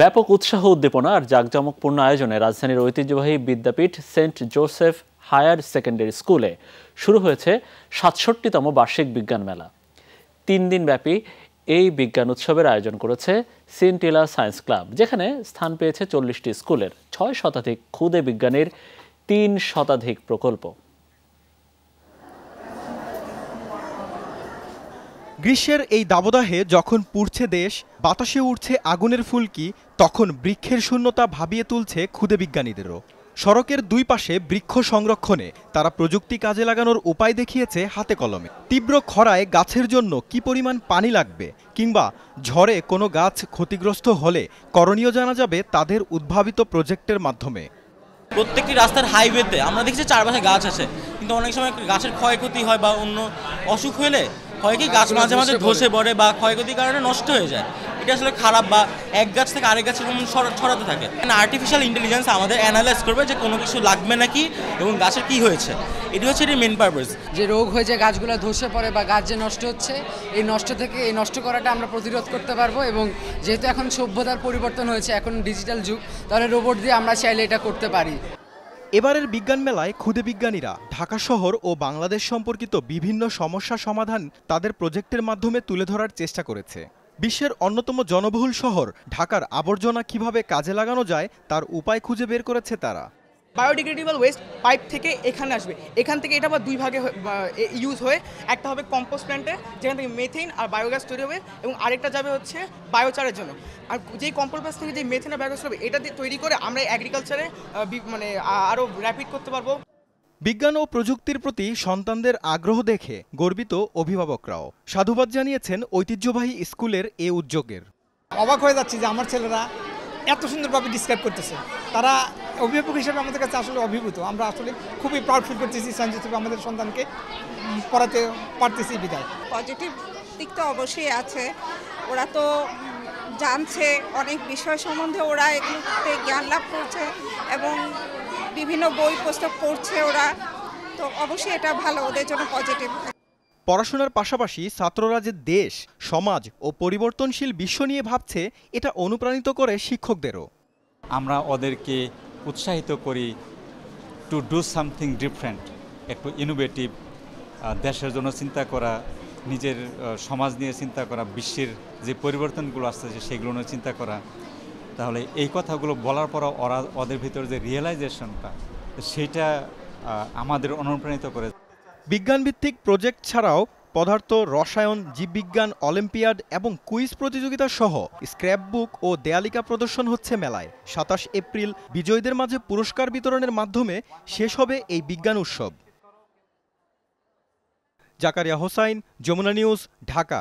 ব্যাপক উৎসাহ উদ্দীপনা আর জাঁকজমকপূর্ণ আয়োজনে রাজধানীর ঐতিহ্যবাহী বিদ্যাপীঠ সেন্ট জোসেফ হায়ার সেকেন্ডারি স্কুলে শুরু হয়েছে সাতষট্টিতম বার্ষিক বিজ্ঞান মেলা তিন দিনব্যাপী এই বিজ্ঞান উৎসবের আয়োজন করেছে সিনটিলা সায়েন্স ক্লাব যেখানে স্থান পেয়েছে চল্লিশটি স্কুলের ছয় শতাধিক ক্ষুদে বিজ্ঞানীর তিন শতাধিক প্রকল্প গ্রীষ্মের এই দাবদাহে যখন পুড়ছে দেশ বাতাসে উঠছে আগুনের ফুলকি তখন বৃক্ষের শূন্যতা ভাবিয়ে তুলছে ক্ষুদে বিজ্ঞানীদেরও সড়কের দুই পাশে বৃক্ষ সংরক্ষণে তারা প্রযুক্তি কাজে লাগানোর উপায় দেখিয়েছে হাতে কলমে তীব্র খরায় গাছের জন্য কি পরিমাণ পানি লাগবে কিংবা ঝড়ে কোনো গাছ ক্ষতিগ্রস্ত হলে করণীয় জানা যাবে তাদের উদ্ভাবিত প্রজেক্টের মাধ্যমে প্রত্যেকটি রাস্তার হাইওয়েতে আমরা দেখছি চারপাশে গাছ আছে কিন্তু অনেক সময় গাছের ক্ষয়ক্ষতি হয় বা অন্য অসুখ হলে হয় কি গাছ মাঝে মাঝে ধসে পড়ে বা ক্ষয়ক্ষতির কারণে নষ্ট হয়ে যায় এটা আসলে খারাপ বা এক গাছ থেকে আরেক গাছের এরকম ছড়াতে থাকে আর্টিফিশিয়াল মানে ইন্টেলিজেন্স আমাদের অ্যানালাইজ করবে যে কোনো কিছু লাগবে নাকি এবং গাছের কি হয়েছে এটি হচ্ছে এটি মেন পারপাস যে রোগ হয়ে যে গাছগুলো ধসে পড়ে বা গাছ যে নষ্ট হচ্ছে এই নষ্ট থেকে এই নষ্ট করাটা আমরা প্রতিরোধ করতে পারবো এবং যেহেতু এখন সভ্যতার পরিবর্তন হয়েছে এখন ডিজিটাল যুগ তাহলে রোবট দিয়ে আমরা চাইলে এটা করতে পারি এবারের বিজ্ঞান মেলায় ক্ষুদে বিজ্ঞানীরা ঢাকা শহর ও বাংলাদেশ সম্পর্কিত বিভিন্ন সমস্যা সমাধান তাদের প্রজেক্টের মাধ্যমে তুলে ধরার চেষ্টা করেছে বিশ্বের অন্যতম জনবহুল শহর ঢাকার আবর্জনা কিভাবে কাজে লাগানো যায় তার উপায় খুঁজে বের করেছে তারা বায়োডিগ্রেডেবল ওয়েস্ট পাইপ থেকে এখানে আসবে এখান থেকে এটা আবার দুই ভাগে ইউজ হয়ে একটা হবে কম্পোস্ট প্ল্যান্টে যেখান থেকে মেথেন আর বায়োগ্যাস তৈরি হবে এবং আরেকটা যাবে হচ্ছে বায়োচারের জন্য আর যেই কম্পোস্ট প্ল্যান্ট থেকে যে মেথেন আর বায়োগ্যাস হবে এটা তৈরি করে আমরা অ্যাগ্রিকালচারে মানে আরও র্যাপিড করতে পারবো বিজ্ঞান ও প্রযুক্তির প্রতি সন্তানদের আগ্রহ দেখে গর্বিত অভিভাবকরাও সাধুবাদ জানিয়েছেন ঐতিহ্যবাহী স্কুলের এ উদ্যোগের অবাক হয়ে যাচ্ছে যে আমার ছেলেরা এত সুন্দরভাবে ডিসক্রাইব করতেছে তারা অভিভাবক হিসেবে আমাদের কাছে আসলে অভিভূত আমরা আসলে খুবই প্রাউড ফিল করতেছি সঞ্জিত আমাদের সন্তানকে পড়াতে পারতেছি বিদায় পজিটিভ দিক তো অবশ্যই আছে ওরা তো জানছে অনেক বিষয় সম্বন্ধে ওরা এগুলোতে জ্ঞান লাভ করছে এবং বিভিন্ন বই পুস্তক পড়ছে ওরা তো অবশ্যই এটা ভালো ওদের জন্য পজিটিভ পড়াশোনার পাশাপাশি ছাত্ররা যে দেশ সমাজ ও পরিবর্তনশীল বিশ্ব নিয়ে ভাবছে এটা অনুপ্রাণিত করে শিক্ষকদেরও আমরা ওদেরকে উৎসাহিত করি টু ডু সামথিং ডিফারেন্ট একটু ইনোভেটিভ দেশের জন্য চিন্তা করা নিজের সমাজ নিয়ে চিন্তা করা বিশ্বের যে পরিবর্তনগুলো আসতেছে সেগুলো নিয়ে চিন্তা করা তাহলে এই কথাগুলো বলার পর ওরা ওদের ভিতরে যে রিয়েলাইজেশনটা সেটা আমাদের অনুপ্রাণিত করে বিজ্ঞানভিত্তিক প্রজেক্ট ছাড়াও পদার্থ রসায়ন জীববিজ্ঞান অলিম্পিয়াড এবং কুইজ প্রতিযোগিতা সহ স্ক্র্যাপ বুক ও দেয়ালিকা প্রদর্শন হচ্ছে মেলায় সাতাশ এপ্রিল বিজয়ীদের মাঝে পুরস্কার বিতরণের মাধ্যমে শেষ হবে এই বিজ্ঞান উৎসব জাকারিয়া হোসাইন যমুনা নিউজ ঢাকা